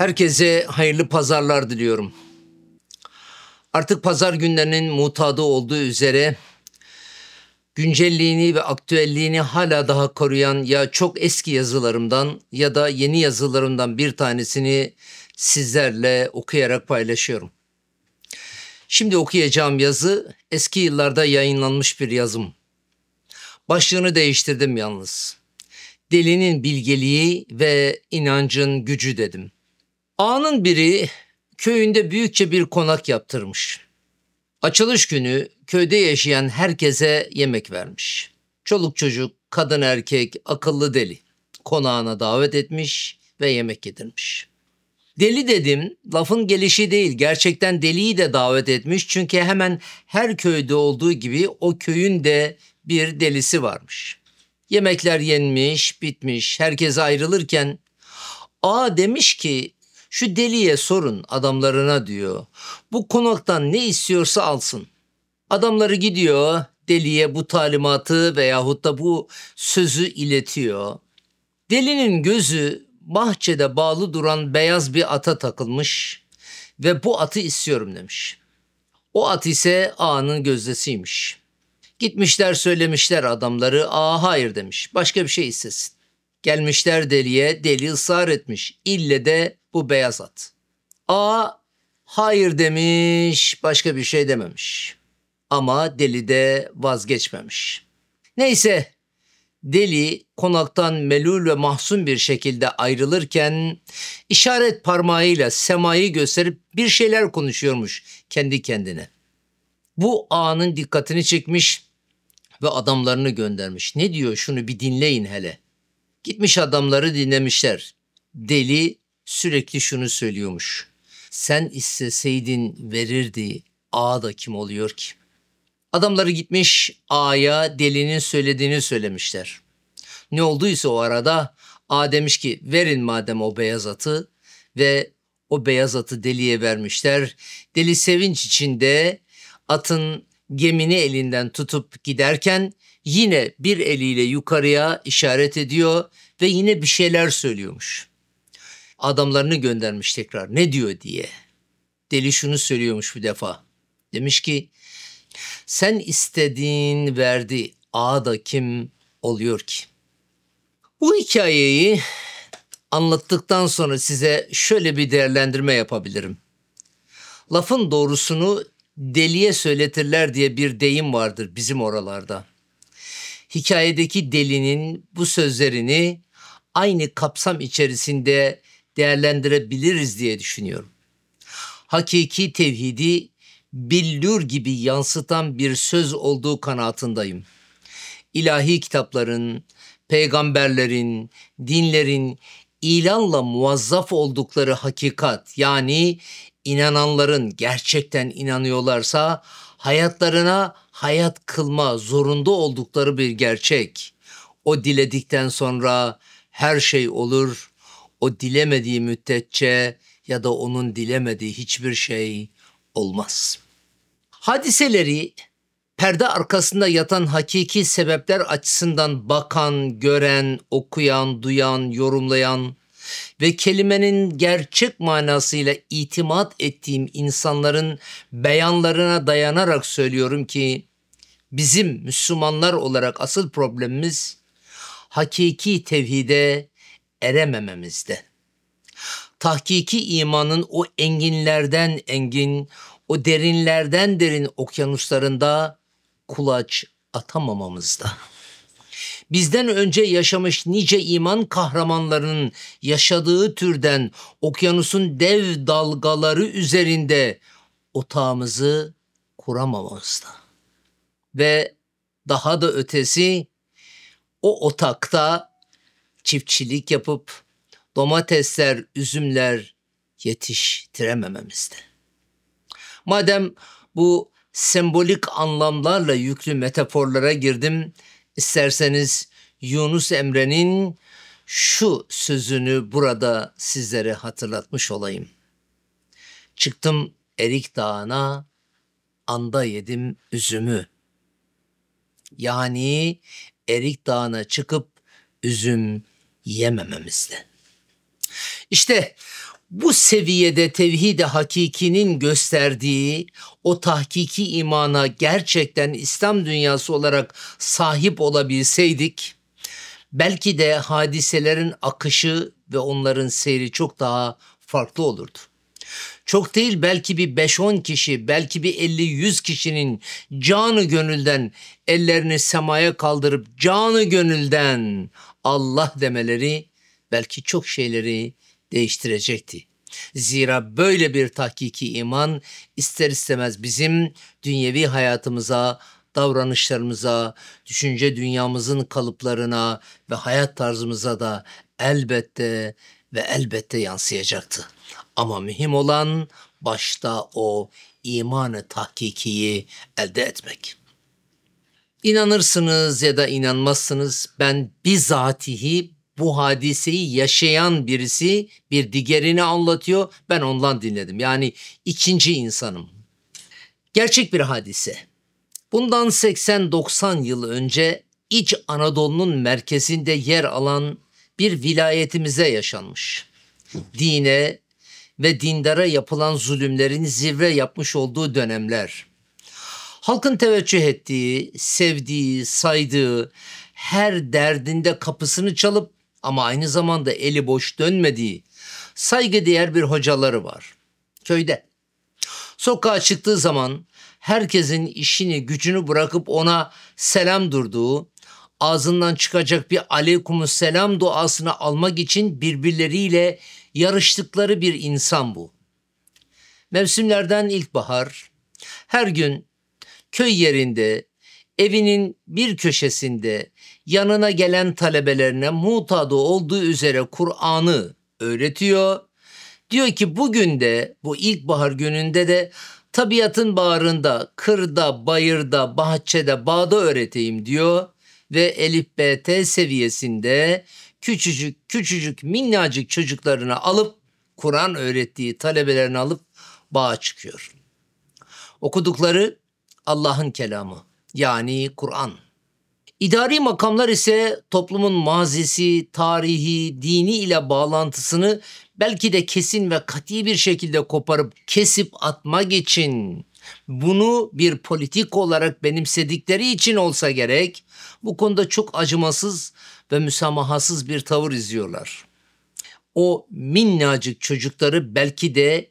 Herkese hayırlı pazarlar diliyorum. Artık pazar günlerinin mutadı olduğu üzere güncelliğini ve aktüelliğini hala daha koruyan ya çok eski yazılarımdan ya da yeni yazılarımdan bir tanesini sizlerle okuyarak paylaşıyorum. Şimdi okuyacağım yazı eski yıllarda yayınlanmış bir yazım. Başlığını değiştirdim yalnız. Delinin bilgeliği ve inancın gücü dedim.'' Ağanın biri köyünde büyükçe bir konak yaptırmış. Açılış günü köyde yaşayan herkese yemek vermiş. Çoluk çocuk, kadın erkek, akıllı deli. Konağına davet etmiş ve yemek yedirmiş. Deli dedim, lafın gelişi değil. Gerçekten deliyi de davet etmiş. Çünkü hemen her köyde olduğu gibi o köyün de bir delisi varmış. Yemekler yenmiş, bitmiş. Herkes ayrılırken, A demiş ki şu deliye sorun adamlarına diyor. Bu konaktan ne istiyorsa alsın. Adamları gidiyor deliye bu talimatı veyahut da bu sözü iletiyor. Delinin gözü bahçede bağlı duran beyaz bir ata takılmış ve bu atı istiyorum demiş. O at ise ağanın gözdesiymiş. Gitmişler söylemişler adamları aa hayır demiş başka bir şey istesin. Gelmişler deliye deli ısrar etmiş ille de bu beyaz at. A hayır demiş başka bir şey dememiş. Ama deli de vazgeçmemiş. Neyse deli konaktan melul ve mahzun bir şekilde ayrılırken işaret parmağıyla semayı gösterip bir şeyler konuşuyormuş kendi kendine. Bu ağanın dikkatini çekmiş ve adamlarını göndermiş. Ne diyor şunu bir dinleyin hele. Gitmiş adamları dinlemişler. Deli sürekli şunu söylüyormuş. Sen isteseydin verirdi. A da kim oluyor ki? Adamları gitmiş A'ya delinin söylediğini söylemişler. Ne olduysa o arada A demiş ki verin madem o beyaz atı ve o beyaz atı deliye vermişler. Deli sevinç içinde atın gemini elinden tutup giderken yine bir eliyle yukarıya işaret ediyor ve yine bir şeyler söylüyormuş adamlarını göndermiş tekrar ne diyor diye. Deli şunu söylüyormuş bir defa. Demiş ki sen istediğin verdi ağa da kim oluyor ki? Bu hikayeyi anlattıktan sonra size şöyle bir değerlendirme yapabilirim. Lafın doğrusunu deliye söyletirler diye bir deyim vardır bizim oralarda. Hikayedeki delinin bu sözlerini aynı kapsam içerisinde değerlendirebiliriz diye düşünüyorum. Hakiki tevhidi billür gibi yansıtan bir söz olduğu kanaatindeyim. İlahi kitapların, peygamberlerin, dinlerin ilanla muvazzaf oldukları hakikat yani inananların gerçekten inanıyorlarsa hayatlarına hayat kılma zorunda oldukları bir gerçek. O diledikten sonra her şey olur, o dilemediği müddetçe ya da onun dilemediği hiçbir şey olmaz. Hadiseleri perde arkasında yatan hakiki sebepler açısından bakan, gören, okuyan, duyan, yorumlayan ve kelimenin gerçek manasıyla itimat ettiğim insanların beyanlarına dayanarak söylüyorum ki bizim Müslümanlar olarak asıl problemimiz hakiki tevhide eremememizde. Tahkiki imanın o enginlerden engin, o derinlerden derin okyanuslarında kulaç atamamamızda. Bizden önce yaşamış nice iman kahramanlarının yaşadığı türden okyanusun dev dalgaları üzerinde otağımızı kuramamamızda. Ve daha da ötesi o otakta çiftçilik yapıp domatesler, üzümler yetiştiremememizde. Madem bu sembolik anlamlarla yüklü metaforlara girdim, isterseniz Yunus Emre'nin şu sözünü burada sizlere hatırlatmış olayım. Çıktım Erik Dağı'na, anda yedim üzümü. Yani Erik Dağı'na çıkıp üzüm yemememizde. İşte bu seviyede tevhid-i hakikinin gösterdiği o tahkiki imana gerçekten İslam dünyası olarak sahip olabilseydik belki de hadiselerin akışı ve onların seyri çok daha farklı olurdu. Çok değil belki bir 5-10 kişi, belki bir 50-100 kişinin canı gönülden ellerini semaya kaldırıp canı gönülden Allah demeleri belki çok şeyleri değiştirecekti. Zira böyle bir tahkiki iman ister istemez bizim dünyevi hayatımıza, davranışlarımıza, düşünce dünyamızın kalıplarına ve hayat tarzımıza da elbette ve elbette yansıyacaktı. Ama mühim olan başta o imanı tahkikiyi elde etmek. İnanırsınız ya da inanmazsınız ben bizatihi bu hadiseyi yaşayan birisi bir digerini anlatıyor. Ben ondan dinledim. Yani ikinci insanım. Gerçek bir hadise. Bundan 80-90 yıl önce İç Anadolu'nun merkezinde yer alan bir vilayetimize yaşanmış. Dine, ve dindara yapılan zulümlerin zirve yapmış olduğu dönemler. Halkın teveccüh ettiği, sevdiği, saydığı, her derdinde kapısını çalıp ama aynı zamanda eli boş dönmediği saygıdeğer bir hocaları var. Köyde. Sokağa çıktığı zaman herkesin işini gücünü bırakıp ona selam durduğu ağzından çıkacak bir aleykumuş selam duasını almak için birbirleriyle yarıştıkları bir insan bu. Mevsimlerden ilkbahar, her gün köy yerinde, evinin bir köşesinde yanına gelen talebelerine mutadı olduğu üzere Kur'an'ı öğretiyor. Diyor ki bugün de bu ilkbahar gününde de tabiatın bağrında, kırda, bayırda, bahçede, bağda öğreteyim diyor ve Elif BT seviyesinde küçücük küçücük minnacık çocuklarını alıp Kur'an öğrettiği talebelerini alıp bağa çıkıyor. Okudukları Allah'ın kelamı yani Kur'an. İdari makamlar ise toplumun mazisi, tarihi, dini ile bağlantısını belki de kesin ve kati bir şekilde koparıp kesip atmak için bunu bir politik olarak benimsedikleri için olsa gerek bu konuda çok acımasız ve müsamahasız bir tavır izliyorlar. O minnacık çocukları belki de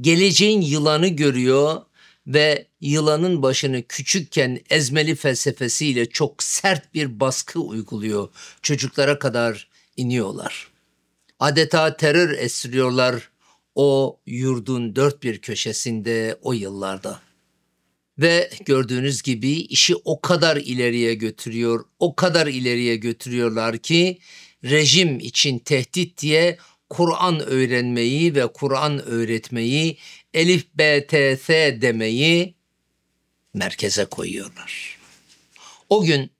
geleceğin yılanı görüyor ve yılanın başını küçükken ezmeli felsefesiyle çok sert bir baskı uyguluyor. Çocuklara kadar iniyorlar. Adeta terör esiriyorlar o yurdun dört bir köşesinde o yıllarda. Ve gördüğünüz gibi işi o kadar ileriye götürüyor, o kadar ileriye götürüyorlar ki rejim için tehdit diye Kur'an öğrenmeyi ve Kur'an öğretmeyi Elif BTS demeyi merkeze koyuyorlar. O gün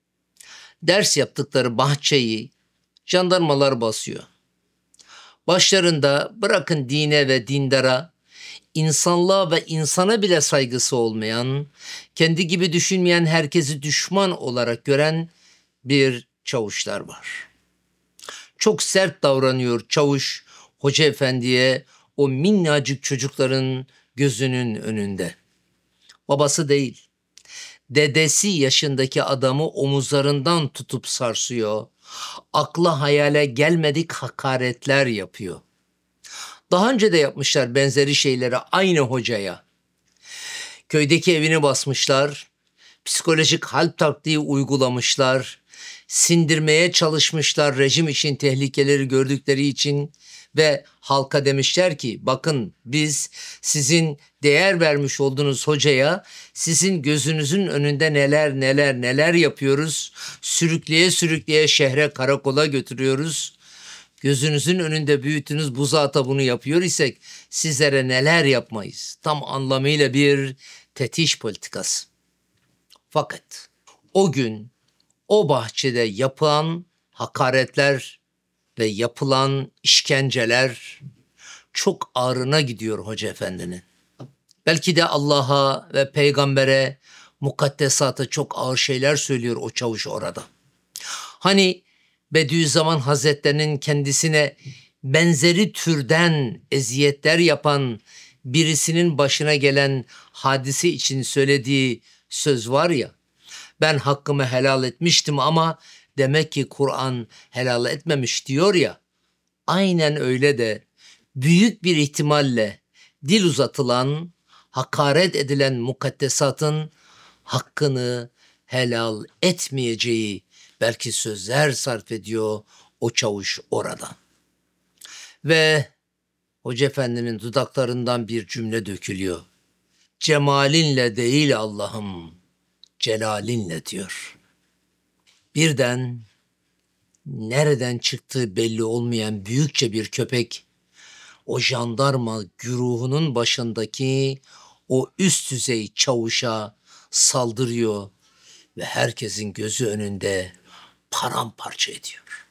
ders yaptıkları bahçeyi jandarmalar basıyor. Başlarında bırakın dine ve dindara, insanlığa ve insana bile saygısı olmayan, kendi gibi düşünmeyen herkesi düşman olarak gören bir çavuşlar var. Çok sert davranıyor çavuş hoca efendiye o minnacık çocukların gözünün önünde. Babası değil, dedesi yaşındaki adamı omuzlarından tutup sarsıyor akla hayale gelmedik hakaretler yapıyor. Daha önce de yapmışlar benzeri şeyleri aynı hocaya. Köydeki evini basmışlar, psikolojik halp taktiği uygulamışlar, sindirmeye çalışmışlar rejim için tehlikeleri gördükleri için ve halka demişler ki bakın biz sizin değer vermiş olduğunuz hocaya sizin gözünüzün önünde neler neler neler yapıyoruz. Sürükleye sürükleye şehre karakola götürüyoruz. Gözünüzün önünde büyüttüğünüz bu zata bunu yapıyor isek sizlere neler yapmayız. Tam anlamıyla bir tetiş politikası. Fakat o gün o bahçede yapılan hakaretler ve yapılan işkenceler çok ağrına gidiyor Hoca Efendi'nin. Belki de Allah'a ve peygambere, mukaddesata çok ağır şeyler söylüyor o çavuş orada. Hani Bediüzzaman Hazretlerinin kendisine benzeri türden eziyetler yapan birisinin başına gelen hadisi için söylediği söz var ya. Ben hakkımı helal etmiştim ama Demek ki Kur'an helal etmemiş diyor ya. Aynen öyle de büyük bir ihtimalle dil uzatılan, hakaret edilen mukaddesatın hakkını helal etmeyeceği belki sözler sarf ediyor o çavuş orada. Ve Hoca Efendi'nin dudaklarından bir cümle dökülüyor. Cemalinle değil Allah'ım, celalinle diyor. Birden nereden çıktığı belli olmayan büyükçe bir köpek o jandarma güruhunun başındaki o üst düzey çavuşa saldırıyor ve herkesin gözü önünde paramparça ediyor.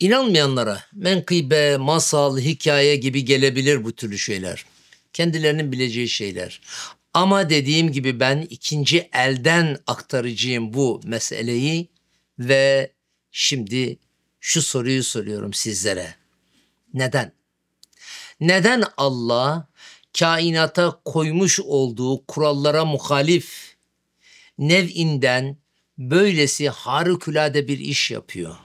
İnanmayanlara menkıbe, masal, hikaye gibi gelebilir bu türlü şeyler. Kendilerinin bileceği şeyler. Ama dediğim gibi ben ikinci elden aktaracağım bu meseleyi ve şimdi şu soruyu soruyorum sizlere. Neden? Neden Allah kainata koymuş olduğu kurallara muhalif nev'inden böylesi harikulade bir iş yapıyor?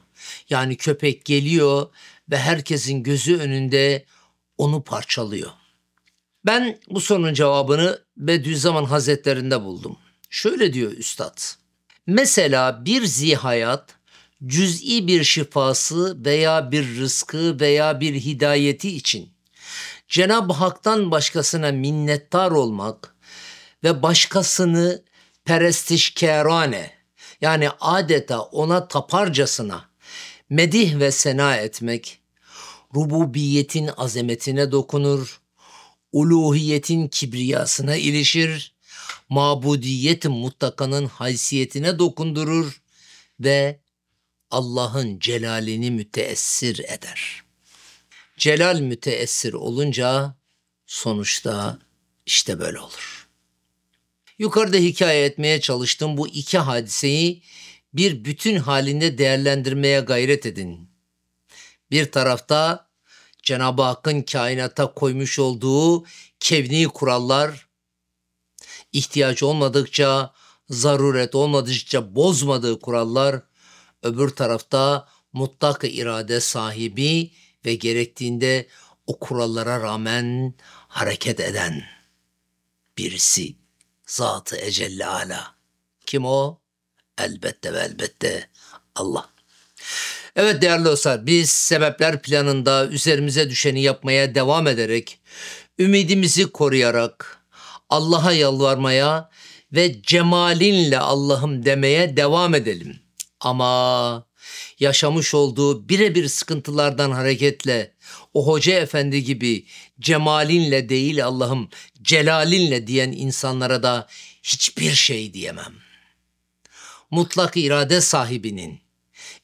Yani köpek geliyor ve herkesin gözü önünde onu parçalıyor. Ben bu sorunun cevabını Bediüzzaman Hazretlerinde buldum. Şöyle diyor üstad. Mesela bir zihayat cüz'i bir şifası veya bir rızkı veya bir hidayeti için Cenab-ı Hak'tan başkasına minnettar olmak ve başkasını perestişkerane yani adeta ona taparcasına medih ve sena etmek rububiyetin azametine dokunur, uluhiyetin kibriyasına ilişir, mabudiyet-i mutlakanın haysiyetine dokundurur ve Allah'ın celalini müteessir eder. Celal müteessir olunca sonuçta işte böyle olur. Yukarıda hikaye etmeye çalıştığım bu iki hadiseyi bir bütün halinde değerlendirmeye gayret edin. Bir tarafta Cenab-ı Hakk'ın kainata koymuş olduğu kevni kurallar ihtiyaç olmadıkça, zaruret olmadıkça bozmadığı kurallar öbür tarafta mutlak irade sahibi ve gerektiğinde o kurallara rağmen hareket eden birisi Zatı Ecelle Ala. Kim o? Elbette ve elbette Allah. Evet değerli dostlar biz sebepler planında üzerimize düşeni yapmaya devam ederek ümidimizi koruyarak Allah'a yalvarmaya ve cemalinle Allah'ım demeye devam edelim. Ama yaşamış olduğu birebir sıkıntılardan hareketle o hoca efendi gibi cemalinle değil Allah'ım celalinle diyen insanlara da hiçbir şey diyemem. Mutlak irade sahibinin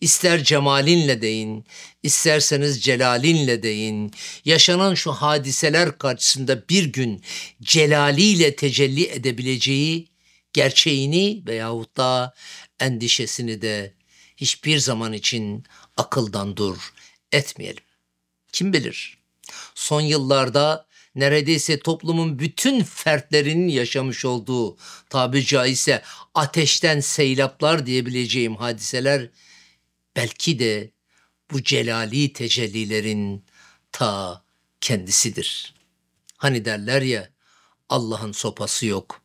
İster cemalinle deyin, isterseniz celalinle deyin. Yaşanan şu hadiseler karşısında bir gün celaliyle tecelli edebileceği gerçeğini veyahut da endişesini de hiçbir zaman için akıldan dur etmeyelim. Kim bilir? Son yıllarda neredeyse toplumun bütün fertlerinin yaşamış olduğu tabi caizse ateşten seylaplar diyebileceğim hadiseler belki de bu celali tecellilerin ta kendisidir. Hani derler ya Allah'ın sopası yok.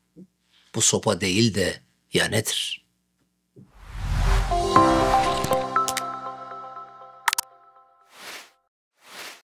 Bu sopa değil de ya nedir?